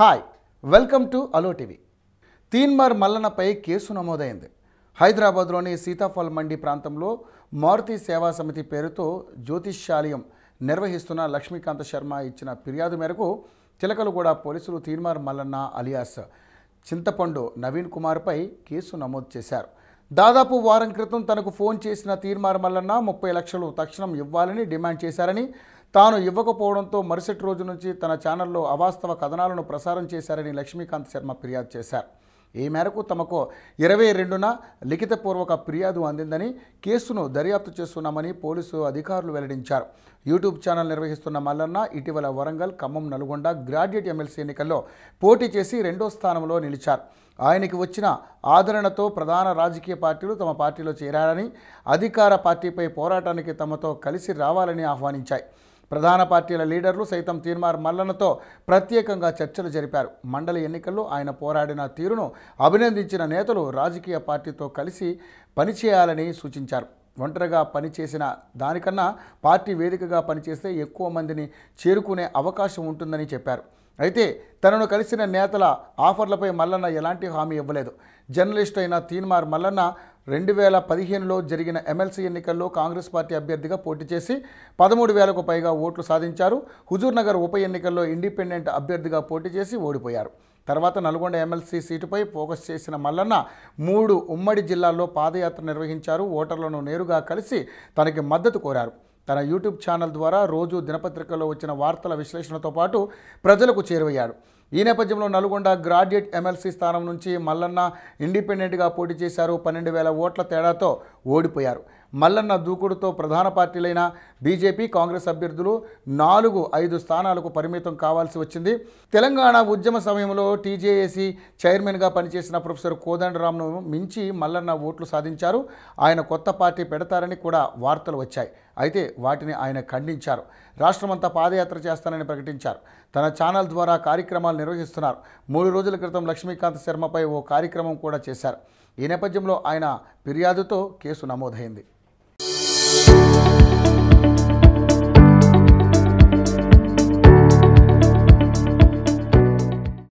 hi welcome to అలో TV Teenmaar మల్లనపై కేసు నమోదైంది హైదరాబాద్లోని సీతాఫల్ మండి ప్రాంతంలో మారుతి సేవా సమితి పేరుతో జ్యోతిష్యాలయం నిర్వహిస్తున్న లక్ష్మీకాంత శర్మ ఇచ్చిన ఫిర్యాదు మేరకు చిలకలుగూడ పోలీసులు తీన్మార్ మల్లన్న అలియాస్ చింతపండు నవీన్ కుమార్పై కేసు నమోదు చేశారు దాదాపు వారం క్రితం తనకు ఫోన్ చేసిన తీర్మార్ మల్లన్న ముప్పై లక్షలు తక్షణం ఇవ్వాలని డిమాండ్ చేశారని తాను ఇవ్వకపోవడంతో మరుసటి రోజు నుంచి తన ఛానల్లో అవాస్తవ కథనాలను ప్రసారం చేశారని లక్ష్మీకాంత్ శర్మ ఫిర్యాదు చేశారు ఈ మేరకు తమకు ఇరవై రెండున లిఖితపూర్వక ఫిర్యాదు అందిందని కేసును దర్యాప్తు చేస్తున్నామని పోలీసు అధికారులు వెల్లడించారు యూట్యూబ్ ఛానల్ నిర్వహిస్తున్న మల్లన్న ఇటీవల వరంగల్ ఖమ్మం నల్గొండ గ్రాడ్యుయేట్ ఎమ్మెల్సీ ఎన్నికల్లో పోటీ చేసి రెండో స్థానంలో నిలిచారు ఆయనకి వచ్చిన ఆదరణతో ప్రధాన రాజకీయ పార్టీలు తమ పార్టీలో చేరారని అధికార పార్టీపై పోరాటానికి తమతో కలిసి రావాలని ఆహ్వానించాయి ప్రధాన పార్టీల లీడర్లు సైతం తీర్మార్ మల్లనతో ప్రత్యేకంగా చర్చలు జరిపారు మండలి ఎన్నికల్లో ఆయన పోరాడిన తీరును అభినందించిన నేతలు రాజకీయ పార్టీతో కలిసి పనిచేయాలని సూచించారు ఒంటరిగా పనిచేసిన దానికన్నా పార్టీ వేదికగా పనిచేస్తే ఎక్కువ మందిని చేరుకునే అవకాశం ఉంటుందని చెప్పారు అయితే తనను కలిసిన నేతల ఆఫర్లపై మల్లన్న ఎలాంటి హామీ ఇవ్వలేదు జర్నలిస్ట్ అయిన తీన్మార్ మల్లన్న రెండు వేల పదిహేనులో జరిగిన ఎమ్మెల్సీ ఎన్నికల్లో కాంగ్రెస్ పార్టీ అభ్యర్థిగా పోటీ చేసి పదమూడు వేలకు పైగా ఓట్లు సాధించారు హుజూర్నగర్ ఉప ఎన్నికల్లో ఇండిపెండెంట్ అభ్యర్థిగా పోటీ చేసి ఓడిపోయారు తర్వాత నల్గొండ ఎమ్మెల్సీ సీటుపై ఫోకస్ చేసిన మల్లన్న మూడు ఉమ్మడి జిల్లాల్లో పాదయాత్ర నిర్వహించారు ఓటర్లను నేరుగా కలిసి తనకి మద్దతు కోరారు తన యూట్యూబ్ ఛానల్ ద్వారా రోజు దినపత్రికలో వచ్చిన వార్తల విశ్లేషణతో పాటు ప్రజలకు చేరువయ్యాడు ఈ నేపథ్యంలో నల్గొండ గ్రాడ్యుయేట్ ఎమ్మెల్సీ స్థానం నుంచి మల్లన్న ఇండిపెండెంట్గా పోటీ చేశారు పన్నెండు వేల ఓట్ల తేడాతో ఓడిపోయారు మల్లన్న దూకుడుతో ప్రధాన పార్టీలైన బీజేపీ కాంగ్రెస్ అభ్యర్థులు నాలుగు ఐదు స్థానాలకు పరిమితం కావాల్సి వచ్చింది తెలంగాణ ఉద్యమ సమయంలో టీజేఏసీ చైర్మన్గా పనిచేసిన ప్రొఫెసర్ కోదండరామ్ను మించి మల్లన్న ఓట్లు సాధించారు ఆయన కొత్త పార్టీ పెడతారని కూడా వార్తలు వచ్చాయి అయితే వాటిని ఆయన ఖండించారు రాష్ట్రమంతా పాదయాత్ర చేస్తానని ప్రకటించారు తన ఛానల్ ద్వారా కార్యక్రమాలు నిర్వహిస్తున్నారు మూడు రోజుల క్రితం లక్ష్మీకాంత్ శర్మపై ఓ కార్యక్రమం కూడా చేశారు ఈ నేపథ్యంలో ఆయన ఫిర్యాదుతో కేసు నమోదైంది